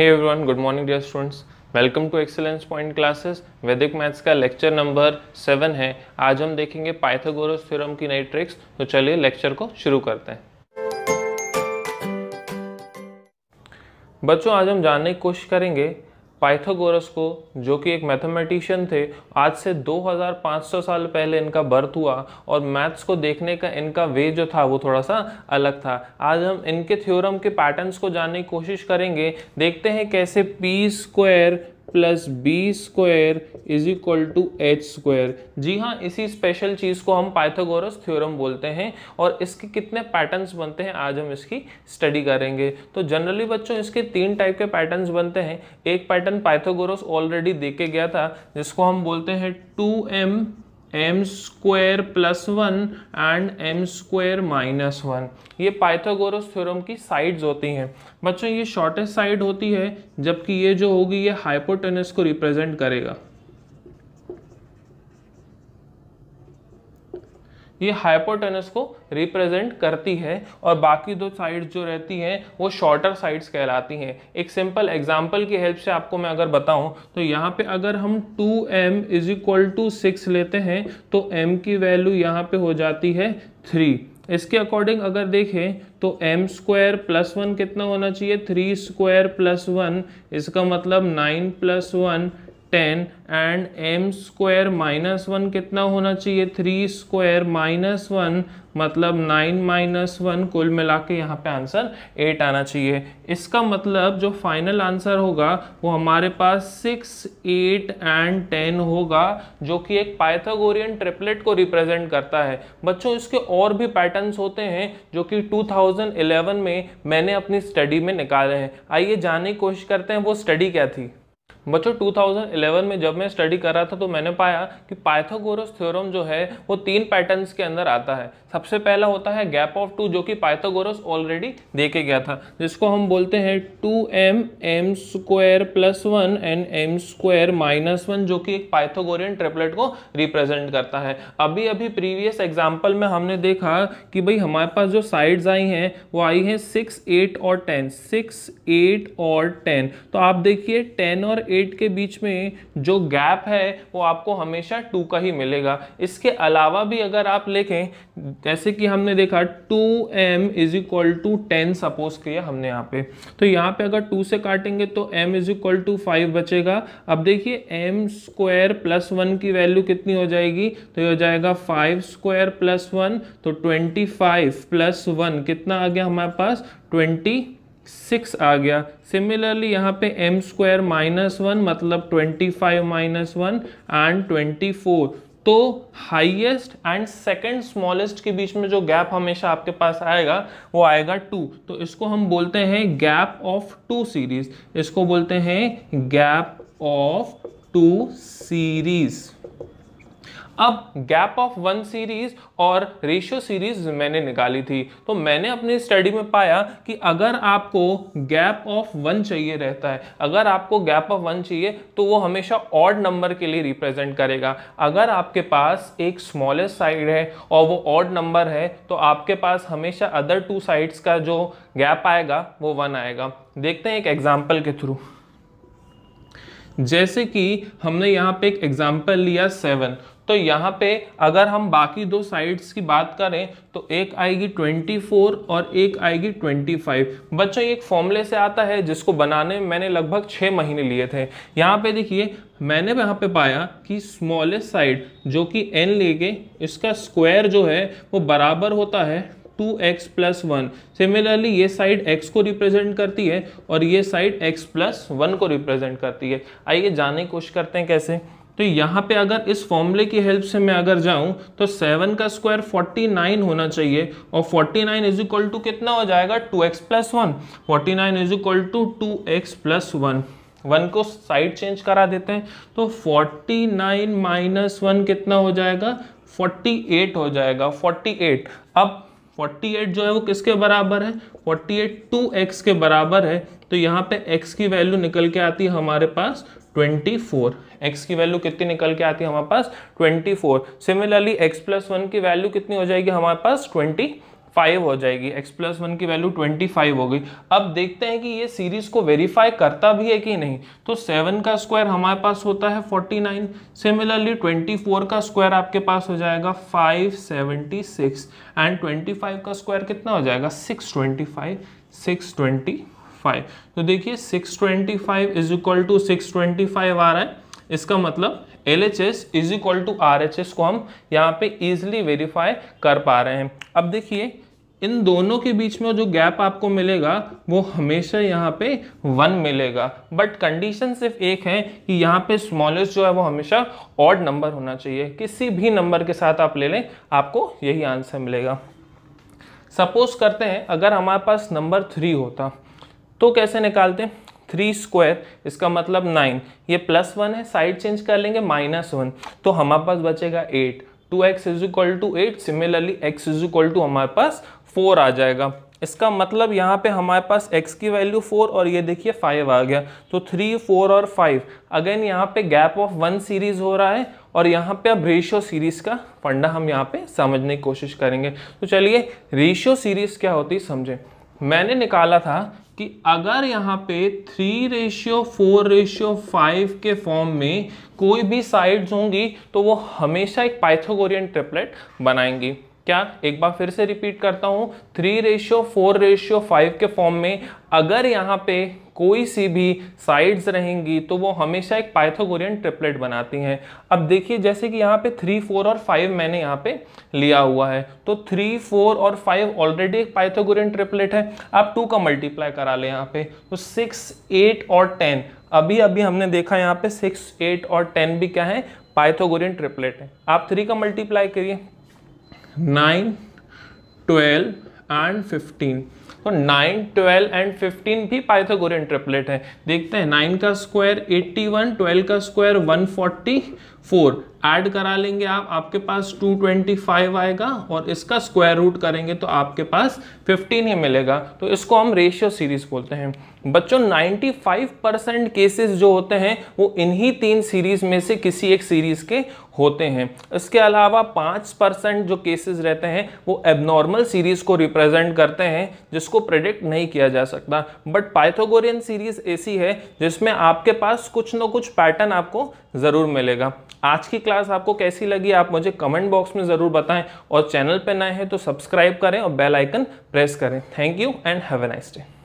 hey everyone good morning dear students welcome to excellence point classes Vedic maths का lecture number seven है आज हम देखेंगे पाइथागोरस थ्योरम की नई ट्रिक्स तो चलिए लेक्चर को शुरू करते हैं बच्चों आज हम जानने की कोशिश करेंगे पाइथागोरस को जो कि एक मैथमेटिशियन थे आज से 2500 साल पहले इनका बर्थ हुआ और मैथ्स को देखने का इनका वे जो था वो थोड़ा सा अलग था आज हम इनके थ्योरम के पैटर्न्स को जानने की कोशिश करेंगे देखते हैं कैसे P square plus B square is equal to H square जी हाँ इसी स्पेशल चीज़ को हम पाइथागोरस थ्योरम बोलते हैं और इसके कितने पैटर्न्स बनते हैं आज हम इसकी स्टडी करेंगे तो जनरली बच्चों इसके तीन टाइप के पैटर्न्स बनते हैं एक पैटर्न पाइथागोरस ऑलरेडी देखे गया था जिसको हम बोलते हैं two M M square plus one and M square minus one ये पाइथागोरस थ्योरम की साइड्स होती हैं बच्चों ये शॉर्टेस्ट साइड होती है जबकि ये जो होगी ये हाइपोटेनस को रिप्रेजेंट करेगा ये हाइपोटेनस को रिप्रेजेंट करती है और बाकी दो साइड्स जो रहती हैं वो शॉर्टर साइड्स कहलाती हैं एक सिंपल एग्जांपल की हेल्प से आपको मैं अगर बताऊं तो यहाँ पे अगर हम 2m M is equal to six लेते हैं तो m की वैल्यू यहाँ पे हो जाती है थ्री इसके अकॉर्डिंग अगर देखें तो एम स्क्वायर प्लस वन कितना होना चाहिए थ्री स्क्वायर प्लस वन इसका मतलब nine plus one ten and M square minus one कितना होना चाहिए थ्री स्क्वायर माइनस वन मतलब नाइन माइनस वन कुल मिला के यहाँ पर आंसर एट आना चाहिए इसका मतलब जो फाइनल आंसर होगा वो हमारे पास सिक्स एट एंड टेन होगा जो कि एक पाइथागोरियन ट्रिपलेट को रिप्रेजेंट करता है बच्चों इसके और भी पैटर्न्स होते हैं जो कि 2011 में मैंने अपनी स्टडी में निकाले हैं आइए जानने की कोशिश करते हैं वो स्टडी क्या थी बच्चों 2011 में जब मैं स्टडी कर रहा था तो मैंने पाया कि पाइथागोरस थ्योरम जो है वो तीन पैटर्न्स के अंदर आता है सबसे पहला होता है गैप ऑफ टू जो कि पाइथागोरस ऑलरेडी देके गया था जिसको हम बोलते हैं two M M square plus one and M square minus one जो कि एक पाइथागोरियन ट्रिपलेट को रिप्रेजेंट करता है अभी अभी प्रीवियस एग्जाम्पल में हमने देखा कि भाई हमारे पास जो साइड्स आई हैं वो आई हैं सिक्स एट और टेन सिक्स एट और टेन तो आप देखिए टेन और एट के बीच में जो गैप है वो आपको हमेशा टू का ही मिलेगा इसके अलावा भी अगर आप लिखें जैसे कि हमने देखा two M is equal to ten suppose किया हमने यहाँ पे तो यहाँ पे अगर टू से काटेंगे तो M is equal to five बचेगा अब देखिए एम स्क्वायर प्लस वन की वैल्यू कितनी हो जाएगी तो ये हो जाएगा फाइव स्क्वायर प्लस वन तो ट्वेंटी फाइव प्लस वन कितना आ गया हमारे पास ट्वेंटी सिक्स आ गया सिमिलरली यहाँ पे एम स्क्वायर माइनस वन मतलब twenty five minus one and twenty four तो हाईएस्ट एंड सेकंड स्मॉलेस्ट के बीच में जो गैप हमेशा आपके पास आएगा वो आएगा टू तो इसको हम बोलते हैं गैप ऑफ टू सीरीज इसको बोलते हैं गैप ऑफ टू सीरीज़ अब गैप ऑफ वन सीरीज और रेशियो सीरीज मैंने निकाली थी तो मैंने अपनी स्टडी में पाया कि अगर आपको गैप ऑफ वन चाहिए रहता है अगर आपको गैप ऑफ वन चाहिए तो वो हमेशा ऑड नंबर के लिए रिप्रेजेंट करेगा अगर आपके पास एक स्मॉलेस्ट साइड है और वो ऑड नंबर है तो आपके पास हमेशा अदर टू साइड्स का जो गैप आएगा वो वन आएगा देखते हैं एक एग्जाम्पल के थ्रू जैसे कि हमने यहाँ पे एक एग्जाम्पल लिया सेवन तो यहाँ पे अगर हम बाकी दो साइड्स की बात करें तो एक आएगी 24 और एक आएगी 25 बच्चों ये एक फॉर्मूले से आता है जिसको बनाने में मैंने लगभग छः महीने लिए थे यहाँ पे देखिए मैंने यहाँ पे पाया कि स्मॉलेस्ट साइड जो कि एन लेके इसका स्क्वायर जो है वो बराबर होता है two X plus one similarly ये साइड x को रिप्रेजेंट करती है और ये साइड x प्लस वन को रिप्रेजेंट करती है आइए जाने की कोशिश करते हैं कैसे तो यहाँ पे अगर इस फॉर्मूले की हेल्प से मैं अगर जाऊँ तो सेवन का स्क्वायर फोर्टी नाइन होना चाहिए और forty nine is equal to कितना हो जाएगा two X plus one forty nine is equal to two X plus one one को साइड चेंज करा देते हैं तो फोर्टी नाइन माइनस वन कितना हो जाएगा फोर्टी एट हो जाएगा फोर्टी एट अब 48 जो है वो किसके बराबर है 48 एक्स के बराबर है तो यहाँ पे x की वैल्यू निकल के आती है हमारे पास 24 x की वैल्यू कितनी निकल के आती है हमारे पास 24 सिमिलरली x प्लस वन की वैल्यू कितनी हो जाएगी हमारे पास फाइव हो जाएगी एक्स प्लस वन की वैल्यू ट्वेंटी फाइव हो गई अब देखते हैं कि ये सीरीज को वेरीफाई करता भी है कि नहीं तो सेवन का स्क्वायर हमारे पास होता है forty nine similarly twenty four का स्क्वायर आपके पास हो जाएगा five seventy six and twenty five का स्क्वायर कितना हो जाएगा six twenty five six twenty five तो देखिए six twenty five is equal to six twenty five आ रहा है इसका मतलब L H S is equal to R H S को हम यहाँ पे ईजिली वेरीफाई कर पा रहे हैं अब देखिए इन दोनों के बीच में जो गैप आपको मिलेगा वो हमेशा यहाँ पे वन मिलेगा बट कंडीशन सिर्फ एक है कि यहाँ पे स्मॉलेस्ट जो है वो हमेशा ऑड नंबर होना चाहिए किसी भी नंबर के साथ आप ले लें आपको यही आंसर मिलेगा सपोज करते हैं अगर हमारे पास नंबर थ्री होता तो कैसे निकालते हैं थ्री स्क्वायर इसका मतलब नाइन ये प्लस वन है साइड चेंज कर लेंगे माइनस वन तो हमारे पास बचेगा eight two X is equal to eight similarly X is equal to हमारे पास फोर आ जाएगा इसका मतलब यहाँ पे हमारे पास x की वैल्यू फोर और ये देखिए फाइव आ गया तो थ्री फोर और फाइव अगेन यहाँ पे गैप ऑफ वन सीरीज हो रहा है और यहाँ पे अब रेशियो सीरीज का फंडा हम यहाँ पे समझने की कोशिश करेंगे तो चलिए रेशियो सीरीज क्या होती है समझें मैंने निकाला था कि अगर यहाँ पे three ratio four ratio five के फॉर्म में कोई भी साइड्स होंगी तो वो हमेशा एक पाइथागोरियन ट्रिपलेट बनाएंगी क्या एक बार फिर से रिपीट करता हूँ three ratio four ratio five के फॉर्म में अगर यहाँ पे कोई सी भी साइड्स रहेंगी तो वो हमेशा एक पाइथागोरियन ट्रिपलेट बनाती हैं अब देखिए जैसे कि यहाँ पे थ्री फोर और फाइव मैंने यहाँ पे लिया हुआ है तो थ्री फोर और फाइव ऑलरेडी एक पाइथागोरियन ट्रिपलेट है आप टू का मल्टीप्लाई करा ले यहाँ पे तो सिक्स एट और टेन अभी अभी हमने देखा यहाँ पे सिक्स एट और टेन भी क्या है पाइथोगोरियन ट्रिपलेट है आप थ्री का मल्टीप्लाई करिए नाइन ट्वेल्व एंड फिफ्टीन तो नाइन ट्वेल्व एंड फिफ्टीन भी पाइथागोरियन ट्रिपलेट है देखते हैं नाइन का स्क्वायर एट्टी वन ट्वेल्व का square one forty four add करा लेंगे आप आपके पास 225 आएगा और इसका स्क्वायर रूट करेंगे तो आपके पास 15 ही मिलेगा तो इसको हम रेशियो सीरीज बोलते हैं बच्चों 95 परसेंट केसेस जो होते हैं वो इन्हीं तीन सीरीज में से किसी एक सीरीज के होते हैं इसके अलावा पाँच परसेंट जो केसेस रहते हैं वो एबनॉर्मल सीरीज को रिप्रेजेंट करते हैं जिसको प्रेडिक्ट नहीं किया जा सकता बट पाइथोगोरियन सीरीज ऐसी है जिसमें आपके पास कुछ ना कुछ पैटर्न आपको ज़रूर मिलेगा आज की क्लास आपको कैसी लगी आप मुझे कमेंट बॉक्स में ज़रूर बताएं और चैनल पर नए हैं तो सब्सक्राइब करें और बेल आइकन प्रेस करें thank you and have a nice day